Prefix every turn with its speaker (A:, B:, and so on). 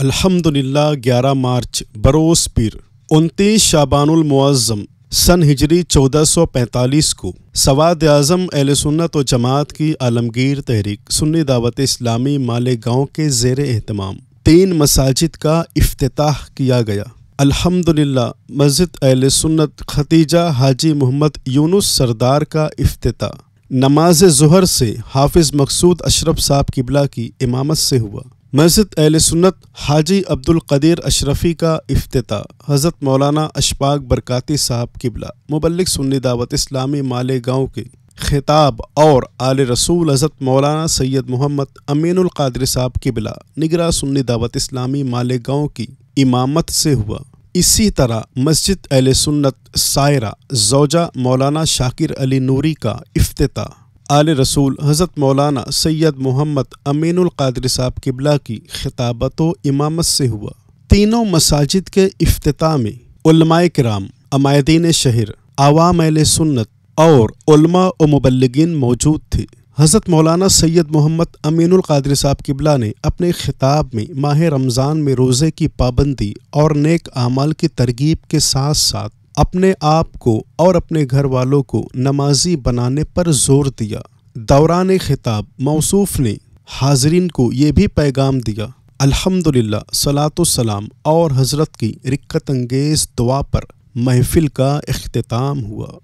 A: अल्हम्दुलिल्लाह 11 मार्च बरोस पीर उनतीस शाबानमज़म सन हिजरी 1445 को सवाद आज़म अहल सुन्नत व जमात की आलमगीर तहरीक सुन्नी दावत इस्लामी मालेगांव के जेर अहतमाम तीन मसाजिद का अफ्ताह किया गया अल्हम्दुलिल्लाह मस्जिद अहल सुन्नत खतीजा हाजी मोहम्मद यूनुस सरदार का अफ्ताह नमाज जहर से हाफिज़ मकसूद अशरफ साहब किबला की इमामत से हुआ मस्जिद अहल सुन्नत हाजी अब्दुल कदीर अशरफ़ी का अफ्ताह हज़रत मौलाना अशफाक बरकती साहब किबला मुबलिक सुन्नी दावत इस्लामी माले गाँव के खिताब और आल रसूल हज़रत मौलाना सैयद मोहम्मद अमीनुल कादिर साहब किबला निगरा सुन्नी दावत इस्लामी माले गाँव की इमामत से हुआ इसी तरह मस्जिद अहल सुन्नत सायरा जोजा मौलाना शाकिर अली नूरी का अफ्ताह आल रसूल हज़रत मौलाना सैयद मोहम्मद अमीनकादर साहब किबला की खिताबत इमामत से हुआ तीनों मसाजिद के अफ्ताह में कराम अमायदीन शहर आवाम अल सुन्नत और मुबलगिन मौजूद थे हज़रत मौलाना सैयद मोहम्मद अमीनकादर साहब किबला ने अपने खिताब में माह रमज़ान में रोज़े की पाबंदी और नेक आमाल की तरगीब के साथ साथ अपने आप को और अपने घर वालों को नमाजी बनाने पर जोर दिया दौरान खिताब मौसूफ ने हाजरीन को ये भी पैगाम दिया अल्हम्दुलिल्लाह सलातुसलाम और हज़रत की रिक्कत अंगेज़ दुआ पर महफिल का अख्ताम हुआ